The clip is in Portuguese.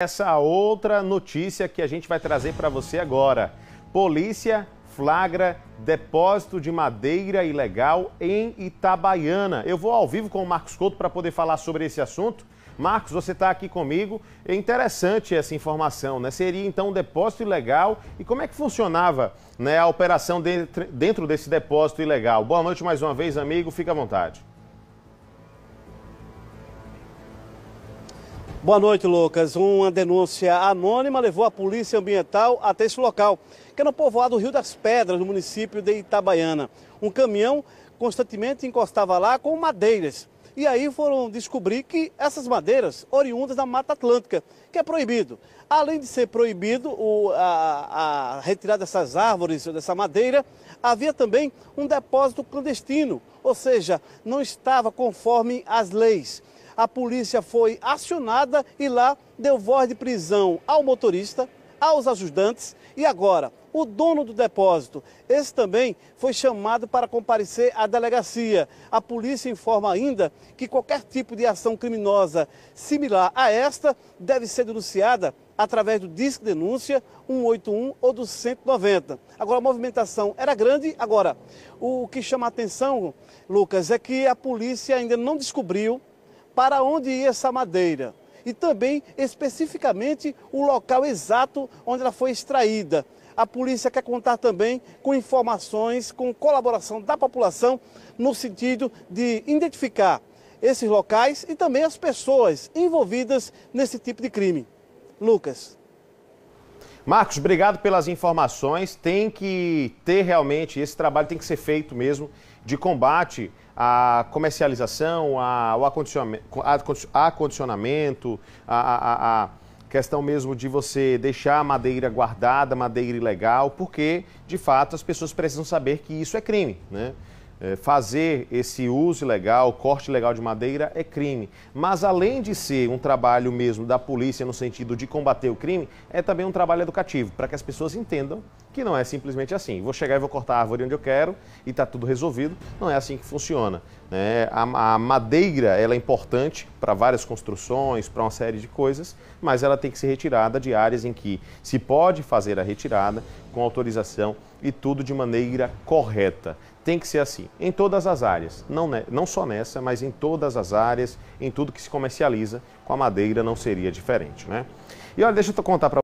Essa outra notícia que a gente vai trazer para você agora. Polícia flagra depósito de madeira ilegal em Itabaiana. Eu vou ao vivo com o Marcos Couto para poder falar sobre esse assunto. Marcos, você está aqui comigo. É interessante essa informação, né? Seria então um depósito ilegal e como é que funcionava né, a operação dentro, dentro desse depósito ilegal? Boa noite mais uma vez, amigo. Fica à vontade. Boa noite, Lucas. Uma denúncia anônima levou a Polícia Ambiental até esse local, que é no povoado Rio das Pedras, no município de Itabaiana. Um caminhão constantemente encostava lá com madeiras. E aí foram descobrir que essas madeiras, oriundas da Mata Atlântica, que é proibido. Além de ser proibido o, a, a retirada dessas árvores, dessa madeira, havia também um depósito clandestino, ou seja, não estava conforme as leis a polícia foi acionada e lá deu voz de prisão ao motorista, aos ajudantes e agora o dono do depósito. Esse também foi chamado para comparecer à delegacia. A polícia informa ainda que qualquer tipo de ação criminosa similar a esta deve ser denunciada através do Disque Denúncia 181 ou do 190. Agora, a movimentação era grande. Agora, o que chama a atenção, Lucas, é que a polícia ainda não descobriu para onde ia essa madeira e também especificamente o local exato onde ela foi extraída. A polícia quer contar também com informações, com colaboração da população, no sentido de identificar esses locais e também as pessoas envolvidas nesse tipo de crime. Lucas. Marcos, obrigado pelas informações. Tem que ter realmente, esse trabalho tem que ser feito mesmo de combate à comercialização, ao acondicionamento, à, à questão mesmo de você deixar a madeira guardada, madeira ilegal, porque, de fato, as pessoas precisam saber que isso é crime, né? É, fazer esse uso ilegal, corte ilegal de madeira é crime. Mas além de ser um trabalho mesmo da polícia no sentido de combater o crime, é também um trabalho educativo, para que as pessoas entendam que não é simplesmente assim. Vou chegar e vou cortar a árvore onde eu quero e está tudo resolvido. Não é assim que funciona. Né? A, a madeira ela é importante para várias construções, para uma série de coisas, mas ela tem que ser retirada de áreas em que se pode fazer a retirada com autorização e tudo de maneira correta. Tem que ser assim, em todas as áreas, não, não só nessa, mas em todas as áreas, em tudo que se comercializa, com a madeira não seria diferente, né? E olha, deixa eu contar para